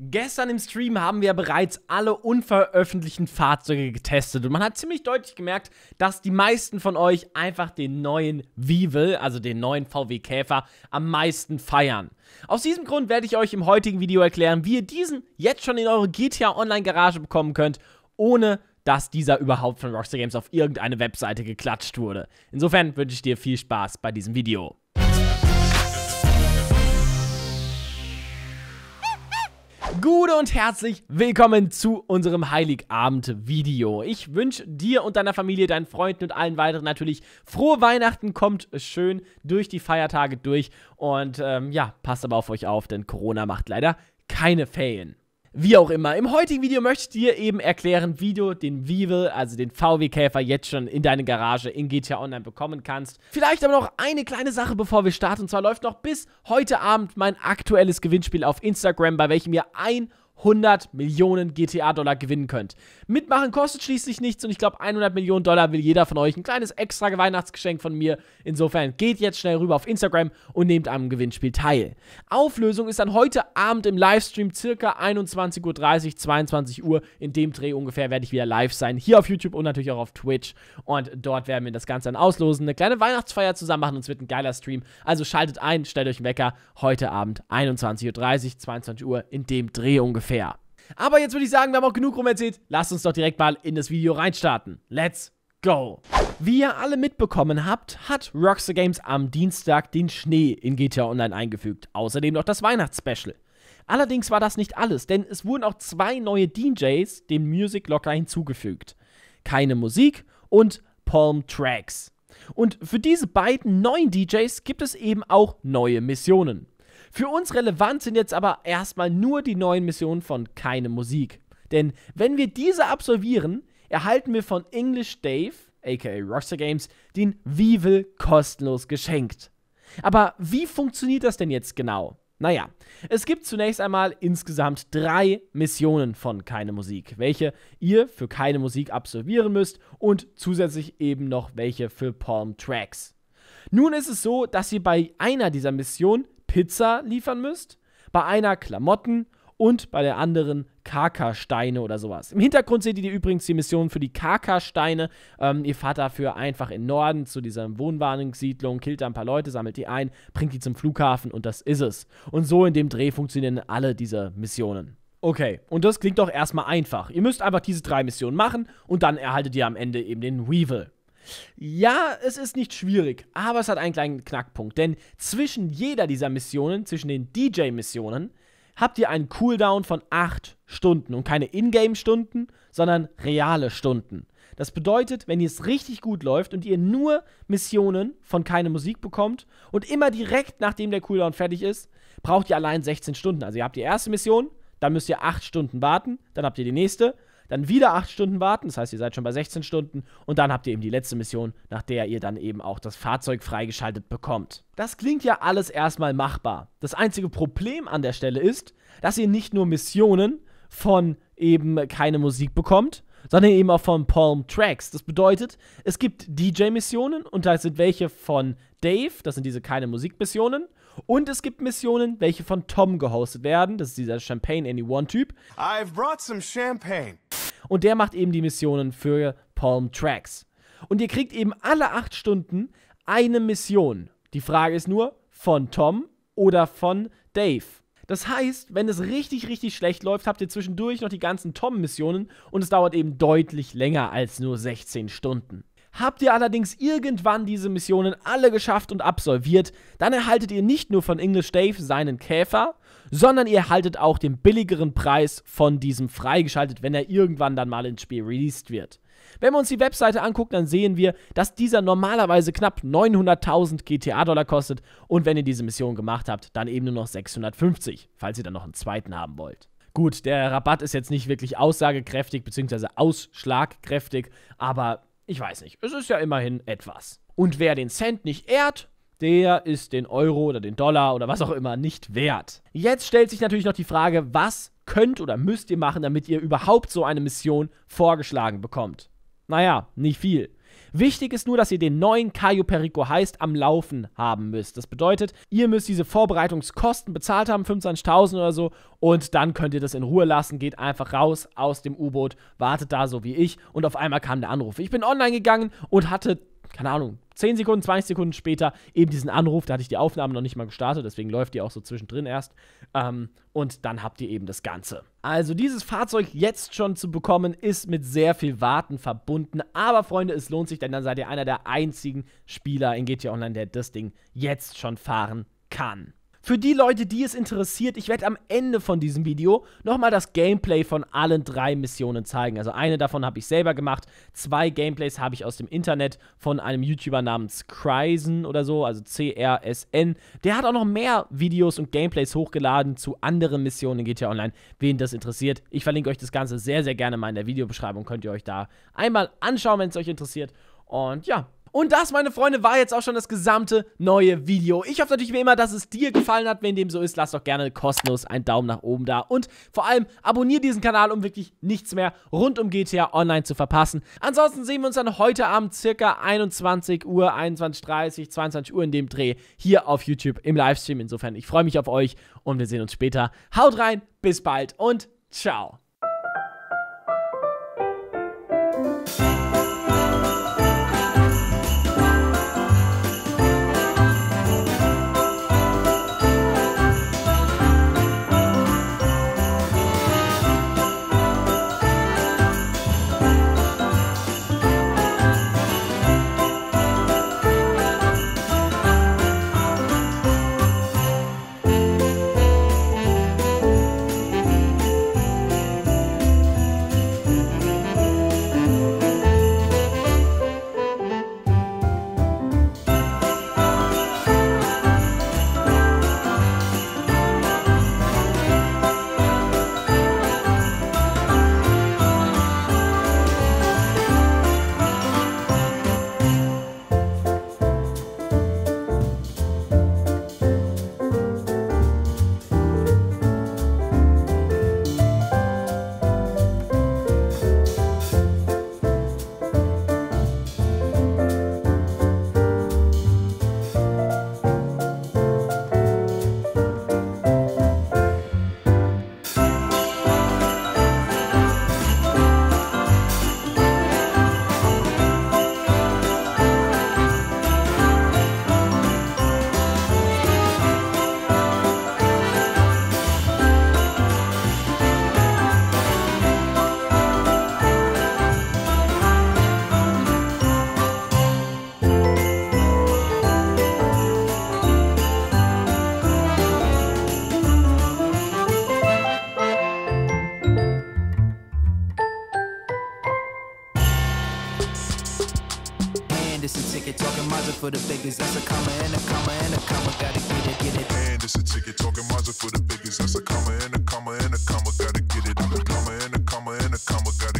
Gestern im Stream haben wir bereits alle unveröffentlichten Fahrzeuge getestet und man hat ziemlich deutlich gemerkt, dass die meisten von euch einfach den neuen Vivel, also den neuen VW Käfer, am meisten feiern. Aus diesem Grund werde ich euch im heutigen Video erklären, wie ihr diesen jetzt schon in eure GTA Online Garage bekommen könnt, ohne dass dieser überhaupt von Rockstar Games auf irgendeine Webseite geklatscht wurde. Insofern wünsche ich dir viel Spaß bei diesem Video. Gute und herzlich willkommen zu unserem Heiligabend-Video. Ich wünsche dir und deiner Familie, deinen Freunden und allen weiteren natürlich frohe Weihnachten. Kommt schön durch die Feiertage durch und ähm, ja, passt aber auf euch auf, denn Corona macht leider keine Ferien. Wie auch immer, im heutigen Video möchte ich dir eben erklären, wie du den Vivel, also den VW-Käfer, jetzt schon in deine Garage in GTA Online bekommen kannst. Vielleicht aber noch eine kleine Sache, bevor wir starten. Und zwar läuft noch bis heute Abend mein aktuelles Gewinnspiel auf Instagram, bei welchem ihr 100 100 Millionen GTA-Dollar gewinnen könnt. Mitmachen kostet schließlich nichts und ich glaube, 100 Millionen Dollar will jeder von euch. Ein kleines extra Weihnachtsgeschenk von mir. Insofern geht jetzt schnell rüber auf Instagram und nehmt am Gewinnspiel teil. Auflösung ist dann heute Abend im Livestream circa 21.30 Uhr, 22 Uhr. In dem Dreh ungefähr werde ich wieder live sein. Hier auf YouTube und natürlich auch auf Twitch. Und dort werden wir das Ganze dann auslosen, eine kleine Weihnachtsfeier zusammen machen und es wird ein geiler Stream. Also schaltet ein, stellt euch einen Wecker. Heute Abend 21.30 Uhr, 22 Uhr in dem Dreh ungefähr fair. Aber jetzt würde ich sagen, wir haben auch genug rum erzählt. Lasst uns doch direkt mal in das Video reinstarten. Let's go! Wie ihr alle mitbekommen habt, hat Rockstar Games am Dienstag den Schnee in GTA Online eingefügt. Außerdem noch das Weihnachtsspecial. Allerdings war das nicht alles, denn es wurden auch zwei neue DJs dem Music Locker hinzugefügt. Keine Musik und Palm Tracks. Und für diese beiden neuen DJs gibt es eben auch neue Missionen. Für uns relevant sind jetzt aber erstmal nur die neuen Missionen von Keine Musik. Denn wenn wir diese absolvieren, erhalten wir von English Dave, aka Rockstar Games, den Weevil kostenlos geschenkt. Aber wie funktioniert das denn jetzt genau? Naja, es gibt zunächst einmal insgesamt drei Missionen von Keine Musik, welche ihr für Keine Musik absolvieren müsst und zusätzlich eben noch welche für Palm Tracks. Nun ist es so, dass ihr bei einer dieser Missionen Pizza liefern müsst, bei einer Klamotten und bei der anderen kaka oder sowas. Im Hintergrund seht ihr übrigens die Mission für die kaka Ähm, ihr fahrt dafür einfach in Norden zu dieser Wohnwarnungssiedlung, killt da ein paar Leute, sammelt die ein, bringt die zum Flughafen und das ist es. Und so in dem Dreh funktionieren alle diese Missionen. Okay, und das klingt doch erstmal einfach. Ihr müsst einfach diese drei Missionen machen und dann erhaltet ihr am Ende eben den Weevil. Ja, es ist nicht schwierig, aber es hat einen kleinen Knackpunkt. Denn zwischen jeder dieser Missionen, zwischen den DJ-Missionen, habt ihr einen Cooldown von 8 Stunden. Und keine Ingame-Stunden, sondern reale Stunden. Das bedeutet, wenn ihr es richtig gut läuft und ihr nur Missionen von keine Musik bekommt und immer direkt nachdem der Cooldown fertig ist, braucht ihr allein 16 Stunden. Also ihr habt die erste Mission, dann müsst ihr 8 Stunden warten, dann habt ihr die nächste dann wieder 8 Stunden warten, das heißt, ihr seid schon bei 16 Stunden und dann habt ihr eben die letzte Mission, nach der ihr dann eben auch das Fahrzeug freigeschaltet bekommt. Das klingt ja alles erstmal machbar. Das einzige Problem an der Stelle ist, dass ihr nicht nur Missionen von eben keine Musik bekommt, sondern eben auch von Palm Tracks. Das bedeutet, es gibt DJ-Missionen und da sind welche von Dave, das sind diese keine Musik-Missionen und es gibt Missionen, welche von Tom gehostet werden. Das ist dieser Champagne Anyone-Typ. I've brought some champagne. Und der macht eben die Missionen für Palm Tracks. Und ihr kriegt eben alle acht Stunden eine Mission. Die Frage ist nur, von Tom oder von Dave. Das heißt, wenn es richtig, richtig schlecht läuft, habt ihr zwischendurch noch die ganzen Tom-Missionen und es dauert eben deutlich länger als nur 16 Stunden. Habt ihr allerdings irgendwann diese Missionen alle geschafft und absolviert, dann erhaltet ihr nicht nur von English Dave seinen Käfer, sondern ihr erhaltet auch den billigeren Preis von diesem freigeschaltet, wenn er irgendwann dann mal ins Spiel released wird. Wenn wir uns die Webseite angucken, dann sehen wir, dass dieser normalerweise knapp 900.000 GTA-Dollar kostet und wenn ihr diese Mission gemacht habt, dann eben nur noch 650, falls ihr dann noch einen zweiten haben wollt. Gut, der Rabatt ist jetzt nicht wirklich aussagekräftig bzw. ausschlagkräftig, aber ich weiß nicht, es ist ja immerhin etwas. Und wer den Cent nicht ehrt, der ist den Euro oder den Dollar oder was auch immer nicht wert. Jetzt stellt sich natürlich noch die Frage, was könnt oder müsst ihr machen, damit ihr überhaupt so eine Mission vorgeschlagen bekommt? Naja, nicht viel. Wichtig ist nur, dass ihr den neuen Caio Perico heißt am Laufen haben müsst. Das bedeutet, ihr müsst diese Vorbereitungskosten bezahlt haben, 25.000 oder so, und dann könnt ihr das in Ruhe lassen, geht einfach raus aus dem U-Boot, wartet da so wie ich und auf einmal kam der Anruf. Ich bin online gegangen und hatte keine Ahnung, 10 Sekunden, 20 Sekunden später eben diesen Anruf. Da hatte ich die Aufnahme noch nicht mal gestartet, deswegen läuft die auch so zwischendrin erst. Ähm, und dann habt ihr eben das Ganze. Also dieses Fahrzeug jetzt schon zu bekommen, ist mit sehr viel Warten verbunden. Aber Freunde, es lohnt sich, denn dann seid ihr einer der einzigen Spieler in GTA Online, der das Ding jetzt schon fahren kann. Für die Leute, die es interessiert, ich werde am Ende von diesem Video nochmal das Gameplay von allen drei Missionen zeigen. Also eine davon habe ich selber gemacht, zwei Gameplays habe ich aus dem Internet von einem YouTuber namens Cryzen oder so, also C-R-S-N. Der hat auch noch mehr Videos und Gameplays hochgeladen zu anderen Missionen in GTA Online, wen das interessiert. Ich verlinke euch das Ganze sehr, sehr gerne mal in der Videobeschreibung, könnt ihr euch da einmal anschauen, wenn es euch interessiert. Und ja, und das, meine Freunde, war jetzt auch schon das gesamte neue Video. Ich hoffe natürlich wie immer, dass es dir gefallen hat. Wenn dem so ist, lass doch gerne kostenlos einen Daumen nach oben da. Und vor allem abonniere diesen Kanal, um wirklich nichts mehr rund um GTA Online zu verpassen. Ansonsten sehen wir uns dann heute Abend circa 21 Uhr, 21.30 22 Uhr in dem Dreh hier auf YouTube im Livestream. Insofern, ich freue mich auf euch und wir sehen uns später. Haut rein, bis bald und ciao. for the biggest. That's a comma and a comma and a comma. Gotta get it, get it. And it's a ticket talking Mazda for the biggest. That's a comma and a comma and a comma. Gotta get it. I'm a comma and a comma and a comma. Gotta